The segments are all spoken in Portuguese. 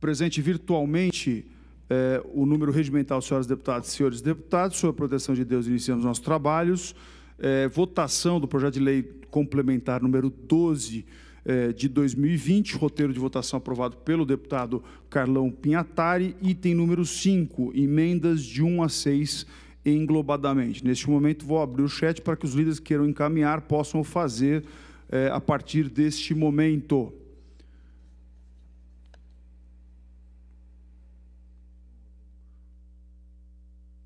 presente virtualmente é, o número regimental, senhoras deputadas e senhores deputados. Sob a proteção de Deus, iniciamos nossos trabalhos. É, votação do projeto de lei complementar número 12 eh, é, de 2020, roteiro de votação aprovado pelo deputado Carlão Pinhatari, item número 5, emendas de 1 a 6 englobadamente. Neste momento, vou abrir o chat para que os líderes que queiram encaminhar possam fazer a partir deste momento.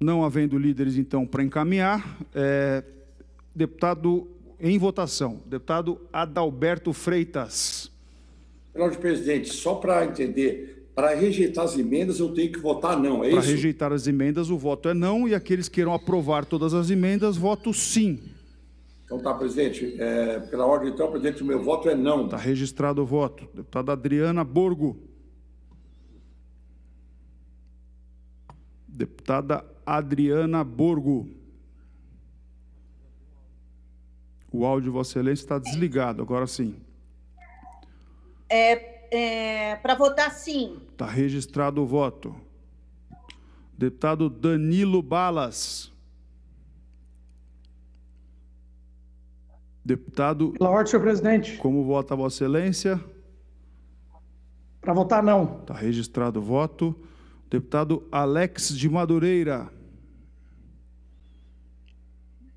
Não havendo líderes, então, para encaminhar, é, deputado em votação, deputado Adalberto Freitas. Senhor presidente, só para entender, para rejeitar as emendas eu tenho que votar não, é pra isso? Para rejeitar as emendas o voto é não e aqueles que queiram aprovar todas as emendas, voto sim. Então tá, presidente, é, pela ordem então, presidente, o meu voto é não. Está registrado o voto. Deputada Adriana Borgo. Deputada Adriana Borgo. O áudio, Vossa Excelência, está desligado, agora sim. É, é Para votar sim. Está registrado o voto. Deputado Danilo Balas. Deputado. Pela ordem, senhor presidente. Como vota Vossa Excelência? Para votar não. Está registrado o voto. Deputado Alex de Madureira.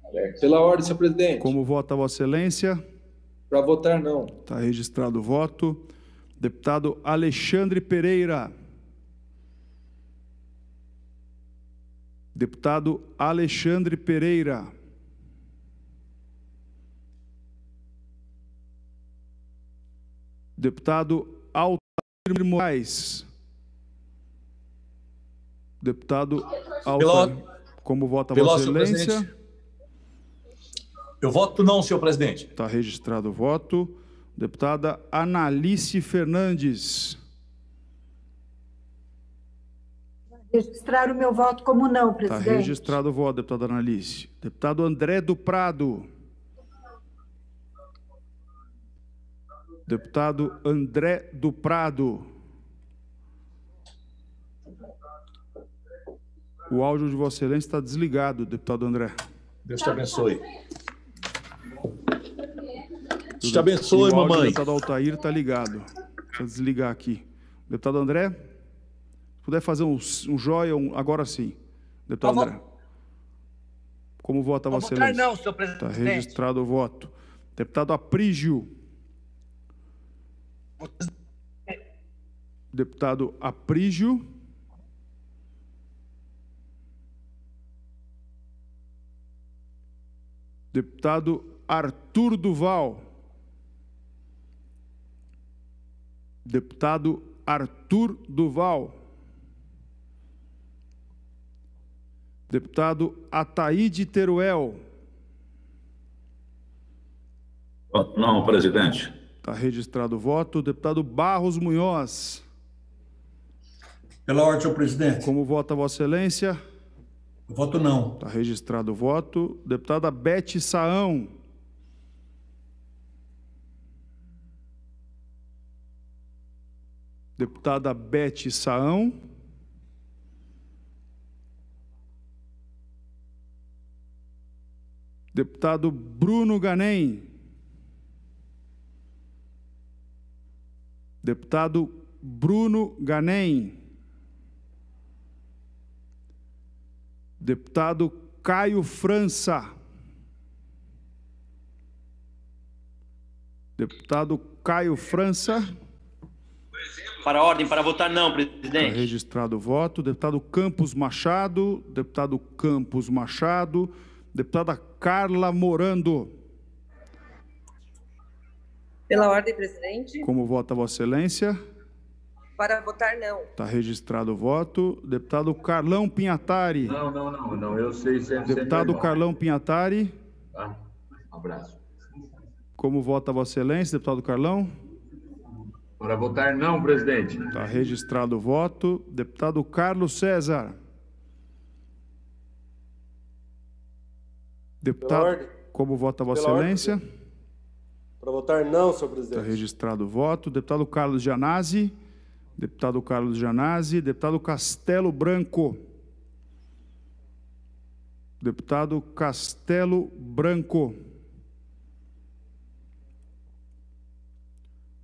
Alex. Pela ordem, senhor presidente. Como vota Vossa Excelência? Para votar, não. Está registrado o voto. Deputado Alexandre Pereira. Deputado Alexandre Pereira. Deputado Altair Moraes. Deputado Altan, como vota Piló, Vossa Excelência? Eu voto não, senhor presidente. Está registrado o voto. Deputada Analice Fernandes. Registrar o meu voto como não, tá presidente. Está registrado o voto, deputada Analice. Deputado André do Prado. Deputado André do Prado. O áudio de Vossa Excelência está desligado, deputado André. Deus te abençoe. Deus te abençoe, o mamãe. O deputado Altair está ligado. Deixa eu desligar aqui. Deputado André, se puder fazer um, um joia, um, agora sim. Deputado tá André. Como vota tá Vossa tá Excelência? Não, senhor presidente. Está registrado o voto. Deputado Aprígio. Deputado Aprígio. Deputado Arthur Duval. Deputado Arthur Duval. Deputado Ataíde Teruel. Não, presidente. Está registrado o voto. Deputado Barros Munhoz. Pela ordem, senhor presidente. Como vota Vossa Excelência? Eu voto não. Está registrado o voto. Deputada Bete Saão. Deputada Bete Saão. Deputado Bruno Ganem. Deputado Bruno Ganem. Deputado Caio França. Deputado Caio França. Para a ordem, para votar não, presidente. Está registrado o voto. Deputado Campos Machado. Deputado Campos Machado. Deputada Carla Morando. Pela ordem, presidente. Como vota Vossa Excelência? Para votar não. Está registrado o voto. Deputado Carlão Pinhatari. Não, não, não, não. Eu sei sempre. É, é deputado sempre Carlão Pinhatari. Tá. abraço. Como vota Vossa Excelência, deputado Carlão? Para votar não, presidente. Está registrado o voto. Deputado Carlos César. Deputado, como vota Vossa Excelência? Para votar não, senhor tá presidente. Está registrado o voto. Deputado Carlos Gianazzi deputado Carlos Janazzi, deputado Castelo Branco. Deputado Castelo Branco.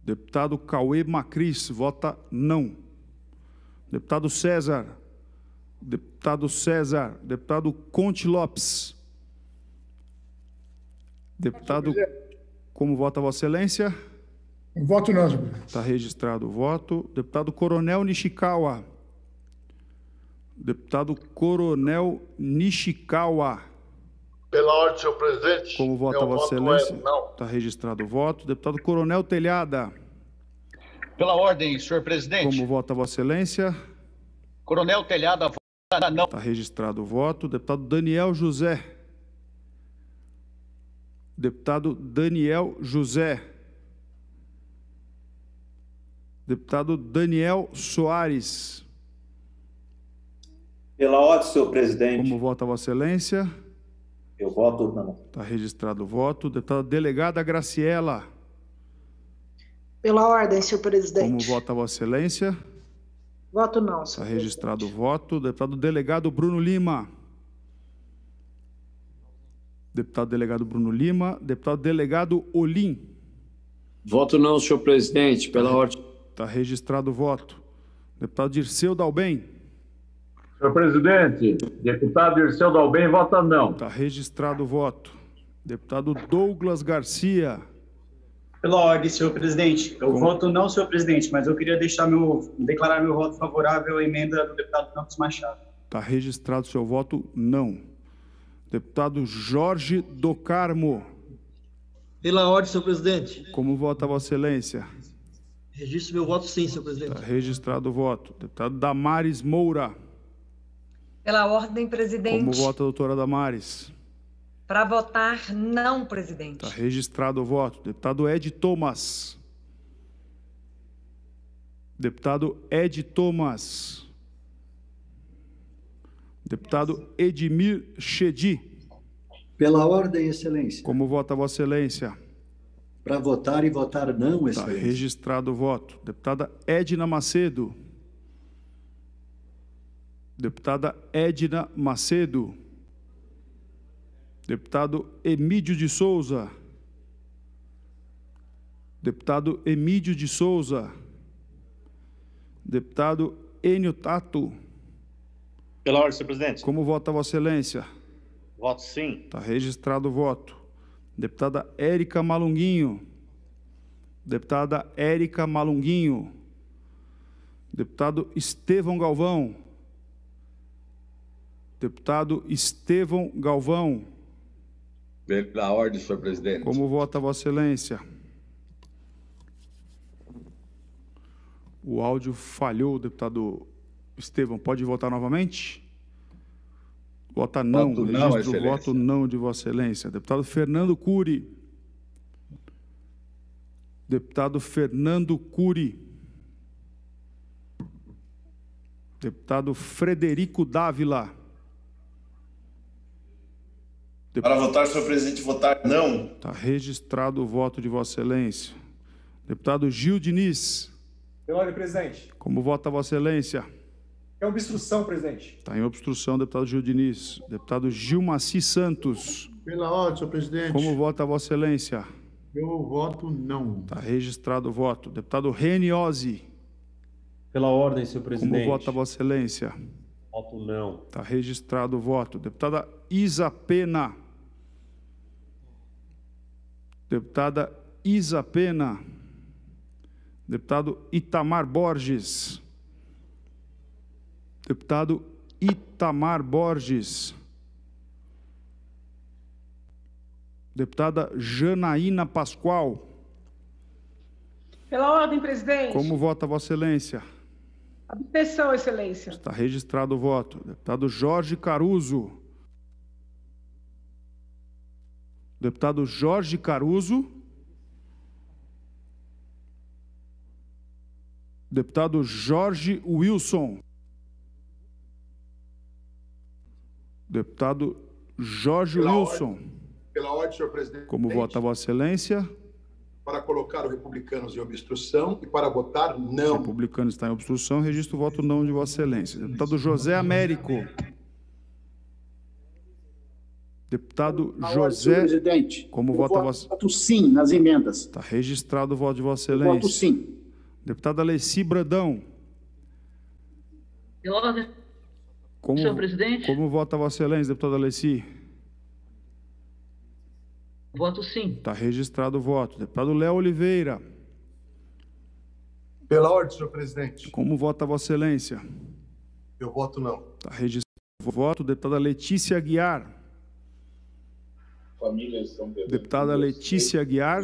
Deputado Cauê Macris, vota não. Deputado César. Deputado César. Deputado Conte Lopes. Deputado, como vota Vossa Excelência? Voto não, Está registrado o voto. Deputado Coronel Nishikawa. Deputado Coronel Nishikawa. Pela ordem, senhor presidente. Como vota Vossa é Excelência? É Está registrado o voto. Deputado Coronel Telhada. Pela ordem, senhor presidente. Como vota Vossa Excelência? Coronel Telhada vota não. Está registrado o voto. Deputado Daniel José. Deputado Daniel José. Deputado Daniel Soares. Pela ordem, senhor presidente. Como vota Vossa Excelência? Eu voto não. Está registrado o voto. Deputada delegada Graciela. Pela ordem, senhor presidente. Como vota Vossa Excelência? Voto não, senhor Está registrado presidente. o voto. Deputado delegado Bruno Lima. Deputado delegado Bruno Lima. Deputado delegado Olim. Voto não, senhor presidente. Pela tá ordem. Está registrado o voto. Deputado Dirceu Dalben Senhor presidente, deputado Dirceu Dalben vota não. Está registrado o voto. Deputado Douglas Garcia. Pela ordem, senhor presidente. Eu Com... voto não, senhor presidente, mas eu queria deixar meu, declarar meu voto favorável à emenda do deputado Campos Machado. Está registrado o seu voto não. Deputado Jorge do Carmo. Pela ordem, senhor presidente. Como vota Vossa Excelência? Registro meu voto sim, senhor presidente. Está registrado o voto. Deputado Damares Moura. Pela ordem, presidente. Como vota a doutora Damares? Para votar não, presidente. Está registrado o voto. Deputado Ed Thomas. Deputado Ed Thomas. Deputado Edmir Chedi. Pela ordem, excelência. Como vota vossa excelência? para votar e votar não, Está registrado o voto. Deputada Edna Macedo. Deputada Edna Macedo. Deputado Emídio de Souza. Deputado Emídio de Souza. Deputado Enio Tato. Pela ordem, senhor presidente. Como vota Vossa Excelência? Voto sim. Está registrado o voto. Deputada Érica Malunguinho. Deputada Érica Malunguinho. Deputado Estevão Galvão. Deputado Estevão Galvão. Pela ordem, senhor presidente. Como vota Vossa Excelência? O áudio falhou, deputado Estevão. Pode votar novamente? Vota não. Voto não, Registro excelência. voto não de Vossa Excelência. Deputado Fernando Cury. Deputado Fernando Cury. Deputado Frederico Dávila. Deputado... Para votar, senhor presidente, votar não. Está registrado o voto de Vossa Excelência. Deputado Gil Diniz. Pelo presidente. Como vota Vossa Excelência? É obstrução, presidente. Está em obstrução, deputado Gil Diniz. Deputado Gil Maci Santos. Pela ordem, senhor presidente. Como vota a Vossa Excelência? Eu voto não. Está registrado o voto. Deputado Reniose. Pela ordem, senhor presidente. Como vota Vossa Excelência? Voto não. Está tá registrado o voto. Deputada Isa Pena. Deputada Isa Pena. Deputado Itamar Borges. Deputado Itamar Borges. Deputada Janaína Pascoal. Pela ordem, presidente. Como vota Vossa Excelência? Abstenção, Excelência. Está registrado o voto. Deputado Jorge Caruso. Deputado Jorge Caruso. Deputado Jorge Wilson. Deputado Jorge pela Wilson. Ordem, pela ordem, senhor presidente. Como vota Vossa Excelência? Para colocar o Republicanos em obstrução e para votar não. O republicano está em obstrução, registro o voto não de Vossa Excelência. Deputado José Américo. Deputado Na José. Ordem, presidente. Como vota Vossa. Voto sim nas emendas. Está registrado o voto de Vossa Excelência. Eu voto sim. Deputada Alessi Bradão. Pela ordem, como, Senhor presidente? Como vota Vossa Excelência, deputada Alessi? Voto sim. Está registrado o voto. Deputado Léo Oliveira. Pela ordem, senhor presidente. Como vota Vossa Excelência? Eu voto não. Está registrado o voto. Deputada Letícia Aguiar. Família São Pedro. Deputada Letícia Aguiar.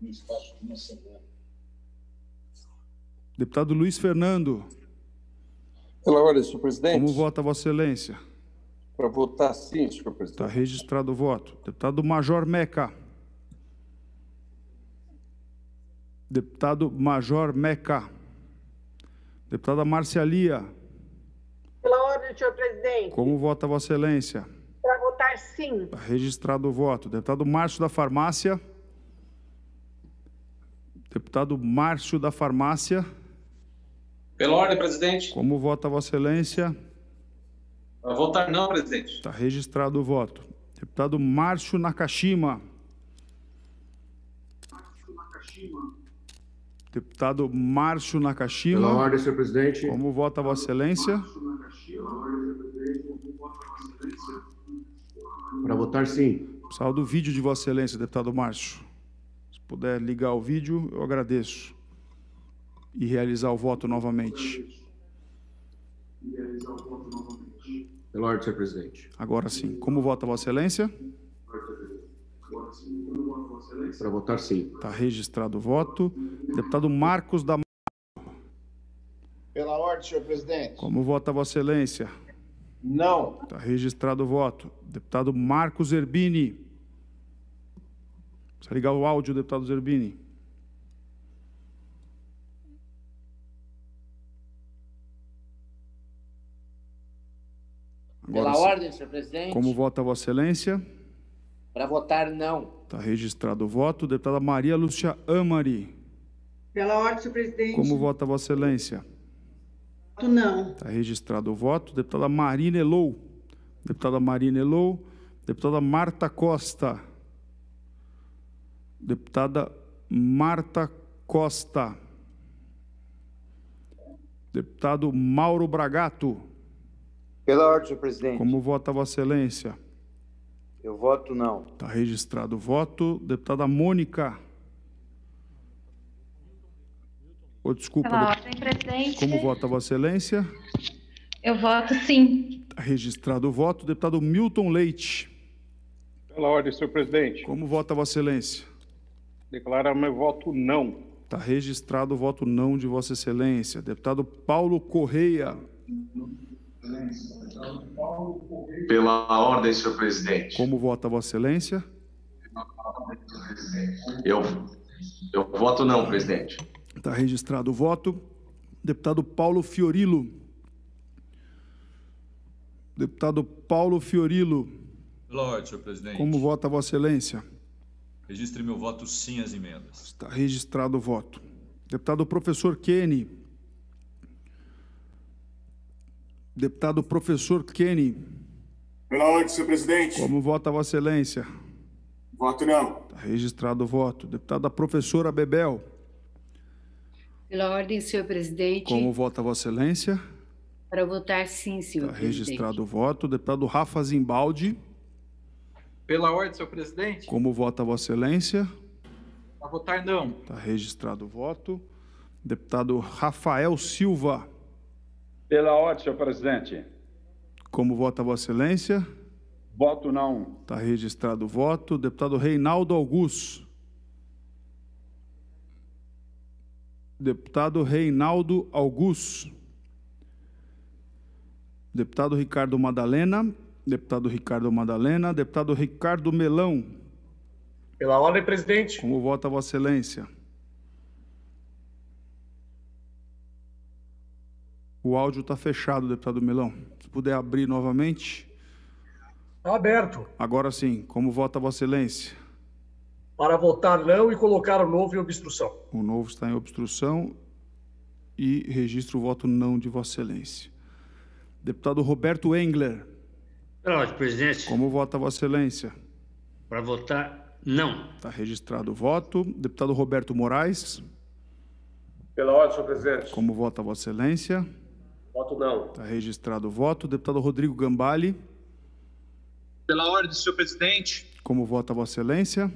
No espaço de uma semana. Deputado Luiz Fernando. Pela ordem, senhor presidente. Como vota Vossa Excelência? Para votar sim, senhor presidente. Está registrado o voto. Deputado Major Meca. Deputado Major Meca. Deputada Marcialia. Pela ordem, senhor presidente. Como vota Vossa Excelência? Para votar sim. Está registrado o voto. Deputado Márcio da Farmácia. Deputado Márcio da Farmácia. Pela ordem, presidente. Como vota Vossa Excelência? A votar não, presidente. Está registrado o voto. Deputado Márcio Nakashima. Márcio Nakashima. Deputado Márcio Nakashima. Pela ordem, senhor presidente. Como vota Vossa Excelência? Para votar sim. Saldo vídeo de Vossa Excelência, deputado Márcio. Se puder ligar o vídeo, eu agradeço e realizar o voto novamente. Pela ordem, senhor presidente. Agora sim. Como vota Vossa Excelência? Para votar sim. Está registrado o voto. Deputado Marcos da Pela ordem, senhor presidente. Como vota Vossa Excelência? Não. Está registrado o voto. Deputado Marcos Zerbini. Precisa ligar o áudio, deputado Zerbini. Pela ordem, senhor presidente. Como vota Vossa Excelência? Para votar não. Está registrado o voto. Deputada Maria Lúcia Amari. Pela ordem, senhor presidente. Como vota Vossa Excelência? Voto não. Está registrado o voto. Deputada Marina Elou. Deputada Marina Elou. Deputada Marta Costa. Deputada Marta Costa. Deputado Mauro Bragato. Pela ordem, senhor presidente. Como vota Vossa Excelência? Eu voto não. Está registrado o voto. Deputada Mônica. Oh, desculpa. Pela ordem, presidente. Como vota Vossa Excelência? Eu voto tá sim. Está registrado o voto. Deputado Milton Leite. Pela ordem, senhor presidente. Como vota Vossa Excelência? declara meu voto não. Está registrado o voto não de Vossa Excelência. Deputado Paulo Correia. Não. Pela ordem, senhor presidente. Como vota Vossa Excelência? Eu, eu voto não, presidente. Está registrado o voto. Deputado Paulo Fiorilo. Deputado Paulo Fiorilo. Pela ordem, senhor presidente. Como vota Vossa Excelência? Registre meu voto sim às emendas. Está registrado o voto. Deputado Professor Kene. Deputado professor Kenny. Pela ordem, senhor presidente. Como vota Vossa Excelência? Voto não. Está registrado o voto. Deputada professora Bebel. Pela ordem, senhor presidente. Como vota Vossa Excelência? Para votar sim, senhor tá presidente. registrado o voto. Deputado Rafa Zimbaldi. Pela ordem, senhor presidente. Como vota Vossa Excelência? Para votar não. Está registrado o voto. Deputado Rafael Silva. Pela ordem, senhor presidente. Como vota Vossa Excelência? Voto não. Está registrado o voto. Deputado Reinaldo Augusto. Deputado Reinaldo Augusto. Deputado Ricardo Madalena. Deputado Ricardo Madalena. Deputado Ricardo Melão. Pela ordem, presidente. Como vota Vossa Excelência? O áudio está fechado, deputado Melão. Se puder abrir novamente. Está aberto. Agora sim, como vota Vossa Excelência? Para votar não e colocar o novo em obstrução. O novo está em obstrução e registro o voto não de Vossa Excelência. Deputado Roberto Engler. Pela presidente. Como vota Vossa Excelência? Para votar não. Está registrado o voto. Deputado Roberto Moraes. Pela ordem, senhor presidente. Como vota Vossa Excelência? Voto não. Está registrado o voto. Deputado Rodrigo Gambale. Pela ordem, senhor presidente. Como vota a Vossa Excelência?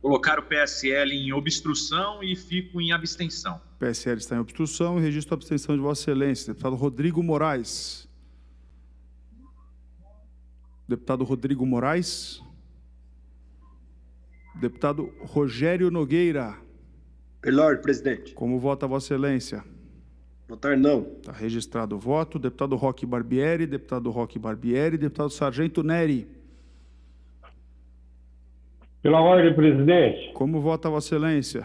Colocar o PSL em obstrução e fico em abstenção. PSL está em obstrução e registro a abstenção de Vossa Excelência. Deputado Rodrigo Moraes. Deputado Rodrigo Moraes. Deputado Rogério Nogueira. Pela ordem, presidente. Como vota a Vossa Excelência? Votar não. Está registrado o voto. Deputado Roque Barbieri, deputado Roque Barbieri, deputado Sargento Neri. Pela ordem, presidente. Como vota Vossa Excelência?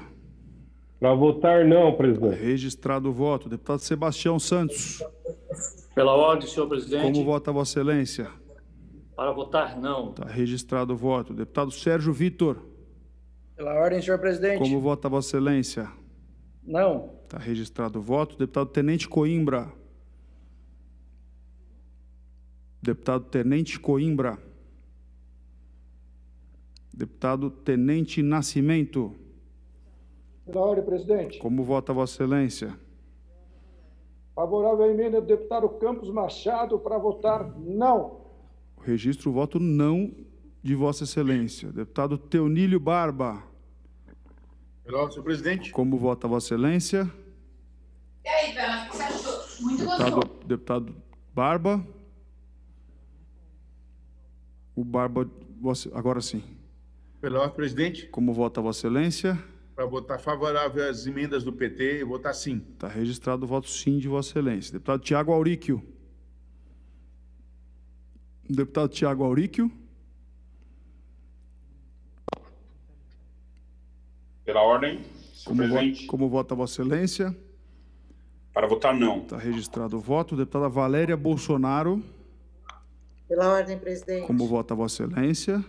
Para votar não, presidente. Tá registrado o voto. Deputado Sebastião Santos. Pela ordem, senhor presidente. Como vota Vossa Excelência? Para votar não. Está registrado o voto. Deputado Sérgio Vitor. Pela ordem, senhor presidente. Como vota Vossa Excelência? Não. Está registrado o voto. Deputado Tenente Coimbra. Deputado Tenente Coimbra. Deputado Tenente Nascimento. Da hora presidente. Como vota Vossa Excelência? Favorável à emenda do deputado Campos Machado para votar não. Registro o voto não de Vossa Excelência. Deputado Teonílio Barba. Melhor, senhor presidente. Como vota Vossa Excelência? E aí, Bela, o que você achou? Muito deputado, gostoso. Deputado Barba. O Barba, agora sim. Melhor, presidente. Como vota Vossa Excelência? Para votar favorável às emendas do PT e votar sim. Está registrado o voto sim de Vossa Excelência. Deputado Tiago Auríquio. Deputado Tiago Auríquio. Pela ordem, como, presidente. Vota, como vota Vossa Excelência? Para votar não. Está registrado o voto. Deputada Valéria Bolsonaro. Pela ordem, presidente. Como vota Vossa Excelência?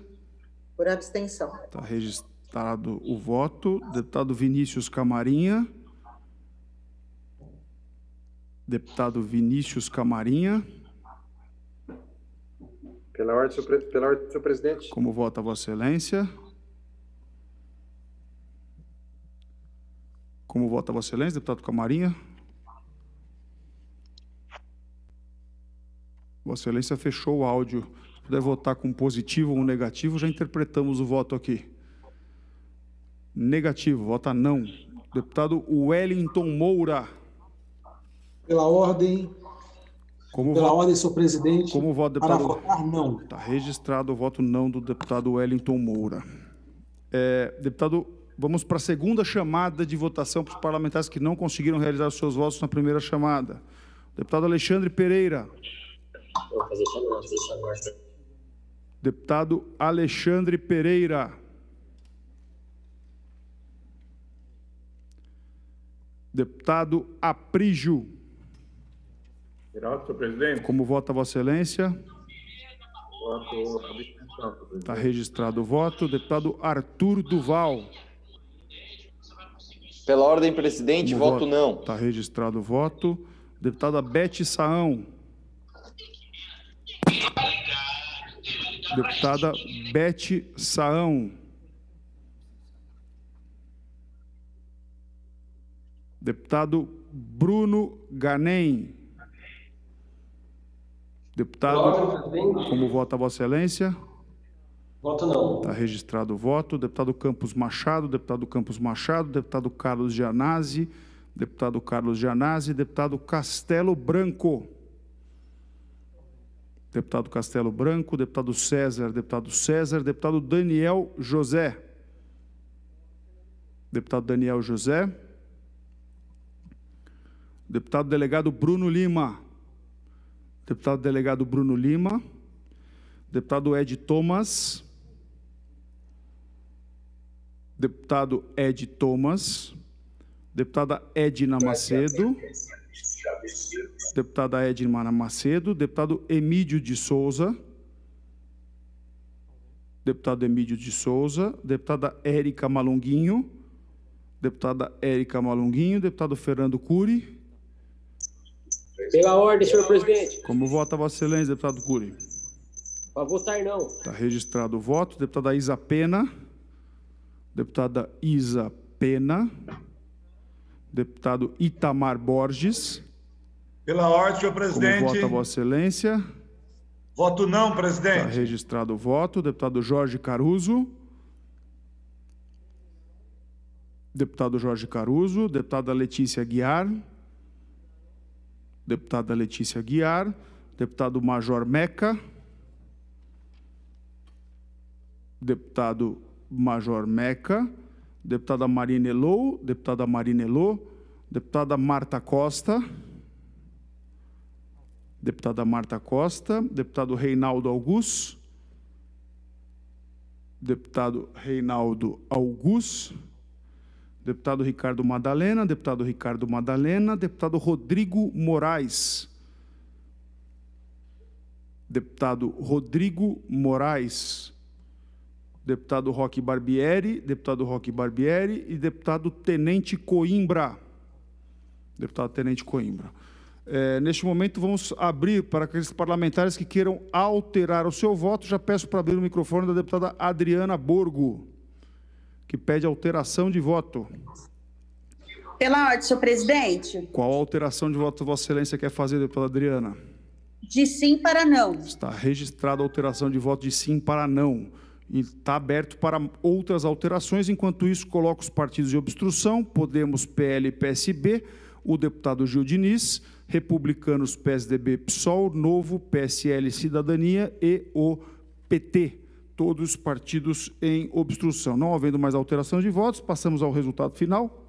Por abstenção. Está registrado o voto. Deputado Vinícius Camarinha. Deputado Vinícius Camarinha. Pela ordem, pela ordem, senhor presidente. Como vota Vossa Excelência? Como vota Vossa Excelência, deputado Camarinha? Vossa Excelência fechou o áudio. Se puder votar com positivo ou negativo, já interpretamos o voto aqui. Negativo, vota não. Deputado Wellington Moura. Pela ordem, como Pela voto, ordem, senhor presidente, como voto, deputado, para votar não. Está registrado o voto não do deputado Wellington Moura. É, deputado Vamos para a segunda chamada de votação para os parlamentares que não conseguiram realizar os seus votos na primeira chamada. Deputado Alexandre Pereira. Deputado Alexandre Pereira. Deputado Aprijo. Geraldo, senhor presidente. Como vota Vossa Excelência? Voto Está registrado o voto. Deputado Arthur Duval. Pela ordem, presidente, voto, voto não. Está registrado o voto. Deputada Bete Saão. Deputada Bete Saão. Deputado Bruno Ganem. Deputado, como vota Vossa Excelência? Voto não. Está registrado o voto. Deputado Campos Machado, deputado Campos Machado, deputado Carlos Gianazzi, deputado Carlos Gianazzi, deputado Castelo Branco. Deputado Castelo Branco, deputado César, deputado César, deputado Daniel José. Deputado Daniel José. Deputado delegado Bruno Lima. Deputado delegado Bruno Lima. Deputado Ed Thomas deputado Ed Thomas, deputada Edna então, é Macedo, né? deputada Edna Macedo, deputado Emílio de Souza, deputado Emílio de Souza, deputada Érica Malonguinho, deputada Érica Malonguinho, deputado Fernando Cury. Pela ordem, senhor presidente. Como vota, Vossa Excelência, deputado Cury? Para votar não. Está registrado o voto. Deputada Isa Pena deputada Isa Pena, deputado Itamar Borges. Pela ordem, senhor presidente. Como vota Vossa Excelência. Voto não, presidente. Está registrado o voto. Deputado Jorge Caruso. Deputado Jorge Caruso. Deputada Letícia Guiar. Deputada Letícia Guiar. Deputado Major Meca. Deputado Major Meca, deputada Marina Elou, deputada Marina Elou, deputada Marta Costa, deputada Marta Costa, deputado Reinaldo Augusto, deputado Reinaldo Augusto, deputado Ricardo Madalena, deputado Ricardo Madalena, deputado Rodrigo Moraes, deputado Rodrigo Moraes, deputado Roque Barbieri, deputado Roque Barbieri e deputado Tenente Coimbra. Deputado Tenente Coimbra. É, neste momento, vamos abrir para aqueles parlamentares que queiram alterar o seu voto. Já peço para abrir o microfone da deputada Adriana Borgo, que pede alteração de voto. Pela ordem, senhor presidente. Qual alteração de voto Vossa Excelência quer fazer, deputada Adriana? De sim para não. Está registrada a alteração de voto de sim para não está aberto para outras alterações. Enquanto isso, coloco os partidos de obstrução, Podemos, PL e PSB, o deputado Gil Diniz, Republicanos, PSDB, PSOL, Novo, PSL, Cidadania e o PT. Todos os partidos em obstrução. Não havendo mais alteração de votos, passamos ao resultado final.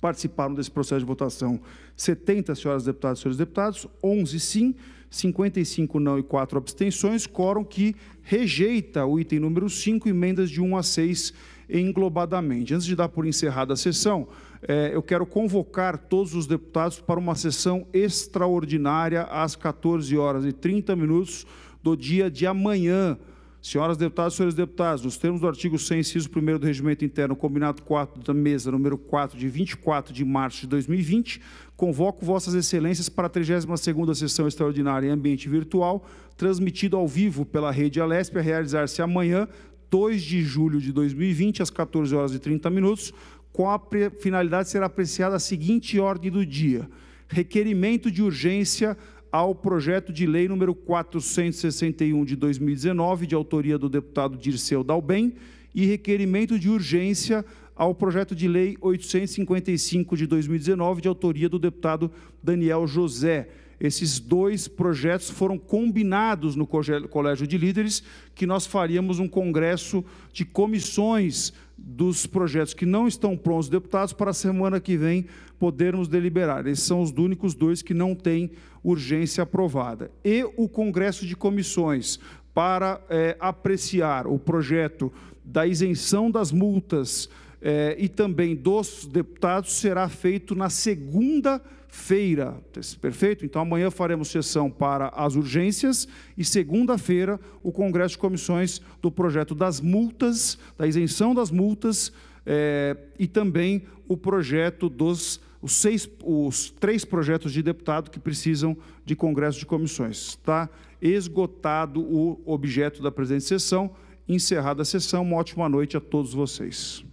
Participaram desse processo de votação 70 senhoras deputadas e senhores deputados, 11 sim, 55 não e 4 abstenções, quórum que rejeita o item número 5, emendas de 1 a 6 englobadamente. Antes de dar por encerrada a sessão, é, eu quero convocar todos os deputados para uma sessão extraordinária às 14 horas e 30 minutos do dia de amanhã, Senhoras deputadas e senhores deputados, nos termos do artigo 100, inciso 1 do Regimento Interno, combinado 4 da mesa número 4 de 24 de março de 2020, convoco vossas excelências para a 32ª sessão extraordinária em ambiente virtual, transmitido ao vivo pela Rede Alesp, a realizar-se amanhã, 2 de julho de 2020, às 14 horas e 30 minutos, com a finalidade de ser apreciada a seguinte ordem do dia: requerimento de urgência ao projeto de lei número 461 de 2019, de autoria do deputado Dirceu Dalben, e requerimento de urgência ao projeto de lei 855 de 2019, de autoria do deputado Daniel José. Esses dois projetos foram combinados no Colégio de Líderes, que nós faríamos um congresso de comissões dos projetos que não estão prontos, deputados, para a semana que vem podermos deliberar. Esses são os únicos dois que não têm urgência aprovada. E o Congresso de Comissões para é, apreciar o projeto da isenção das multas é, e também dos deputados será feito na segunda-feira. Perfeito? Então, amanhã faremos sessão para as urgências e segunda-feira o Congresso de Comissões do projeto das multas, da isenção das multas é, e também o projeto dos deputados os, seis, os três projetos de deputado que precisam de congresso de comissões. Está esgotado o objeto da presente sessão. Encerrada a sessão, uma ótima noite a todos vocês.